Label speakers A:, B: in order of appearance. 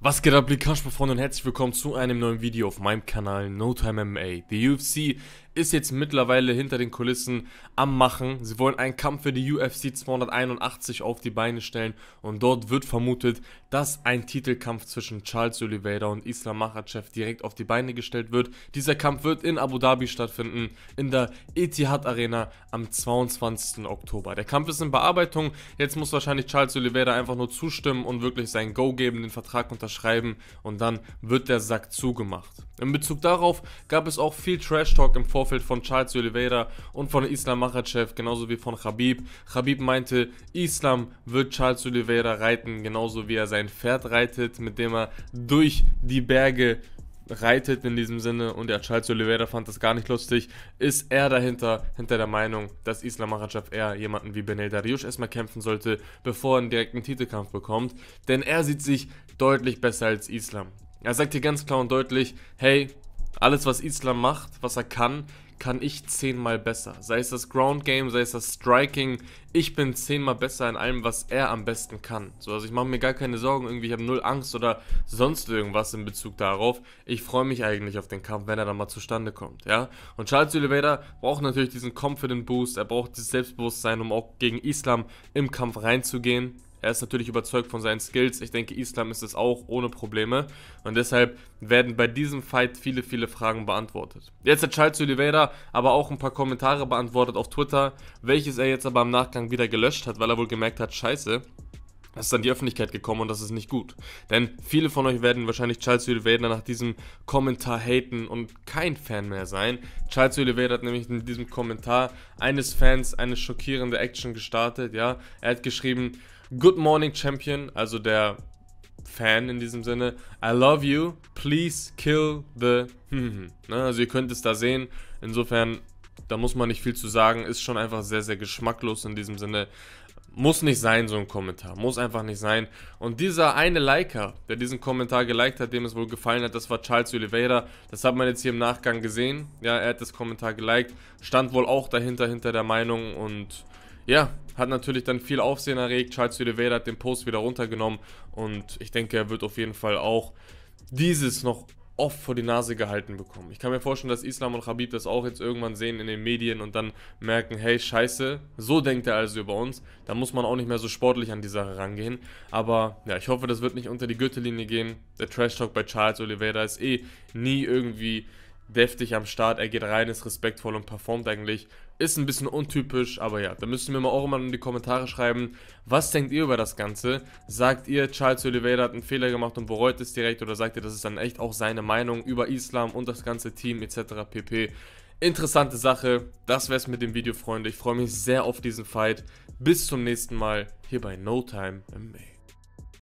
A: Was geht ab, liebe Kasper, Freunde und herzlich willkommen zu einem neuen Video auf meinem Kanal No Time MMA. Die UFC ist jetzt mittlerweile hinter den Kulissen am Machen. Sie wollen einen Kampf für die UFC 281 auf die Beine stellen und dort wird vermutet, dass ein Titelkampf zwischen Charles Oliveira und Islam Makhachev direkt auf die Beine gestellt wird. Dieser Kampf wird in Abu Dhabi stattfinden, in der Etihad Arena am 22. Oktober. Der Kampf ist in Bearbeitung, jetzt muss wahrscheinlich Charles Oliveira einfach nur zustimmen und wirklich sein Go geben, den Vertrag unterschreiben und dann wird der Sack zugemacht. In Bezug darauf gab es auch viel Trash Talk im Vorfeld Vorfeld von Charles Oliveira und von Islam Makhachev, genauso wie von Khabib. Khabib meinte, Islam wird Charles Oliveira reiten, genauso wie er sein Pferd reitet, mit dem er durch die Berge reitet in diesem Sinne und der Charles Oliveira fand das gar nicht lustig, ist er dahinter, hinter der Meinung, dass Islam Makhachev eher jemanden wie Benel Dariush erstmal kämpfen sollte, bevor er einen direkten Titelkampf bekommt, denn er sieht sich deutlich besser als Islam. Er sagt hier ganz klar und deutlich, hey, alles, was Islam macht, was er kann, kann ich zehnmal besser. Sei es das Ground Game, sei es das Striking. Ich bin zehnmal besser in allem, was er am besten kann. So, also ich mache mir gar keine Sorgen, irgendwie, ich habe null Angst oder sonst irgendwas in Bezug darauf. Ich freue mich eigentlich auf den Kampf, wenn er dann mal zustande kommt, ja. Und Charles Oliveira braucht natürlich diesen Confident Boost, er braucht dieses Selbstbewusstsein, um auch gegen Islam im Kampf reinzugehen. Er ist natürlich überzeugt von seinen Skills. Ich denke, Islam ist es auch ohne Probleme. Und deshalb werden bei diesem Fight viele, viele Fragen beantwortet. Jetzt hat Charles Oliveira aber auch ein paar Kommentare beantwortet auf Twitter, welches er jetzt aber im Nachgang wieder gelöscht hat, weil er wohl gemerkt hat, scheiße, das ist an die Öffentlichkeit gekommen und das ist nicht gut. Denn viele von euch werden wahrscheinlich Charles Oliveira nach diesem Kommentar haten und kein Fan mehr sein. Charles Oliveira hat nämlich in diesem Kommentar eines Fans eine schockierende Action gestartet, ja. Er hat geschrieben, Good Morning Champion, also der Fan in diesem Sinne, I love you, please kill the... Ne, also ihr könnt es da sehen, insofern da muss man nicht viel zu sagen. Ist schon einfach sehr, sehr geschmacklos in diesem Sinne. Muss nicht sein, so ein Kommentar. Muss einfach nicht sein. Und dieser eine Liker, der diesen Kommentar geliked hat, dem es wohl gefallen hat, das war Charles Oliveira. Das hat man jetzt hier im Nachgang gesehen. Ja, er hat das Kommentar geliked. Stand wohl auch dahinter, hinter der Meinung. Und ja, hat natürlich dann viel Aufsehen erregt. Charles Oliveira hat den Post wieder runtergenommen. Und ich denke, er wird auf jeden Fall auch dieses noch oft vor die Nase gehalten bekommen. Ich kann mir vorstellen, dass Islam und Habib das auch jetzt irgendwann sehen in den Medien und dann merken, hey, scheiße, so denkt er also über uns. Da muss man auch nicht mehr so sportlich an die Sache rangehen. Aber ja, ich hoffe, das wird nicht unter die Gürtellinie gehen. Der Trash Talk bei Charles Oliveira ist eh nie irgendwie deftig am Start. Er geht rein, ist respektvoll und performt eigentlich. Ist ein bisschen untypisch, aber ja, da müssen wir mal auch immer in die Kommentare schreiben, was denkt ihr über das Ganze? Sagt ihr, Charles Oliveira hat einen Fehler gemacht und bereut es direkt oder sagt ihr, das ist dann echt auch seine Meinung über Islam und das ganze Team etc. pp. Interessante Sache, das wär's mit dem Video, Freunde. Ich freue mich sehr auf diesen Fight. Bis zum nächsten Mal hier bei No Time MMA.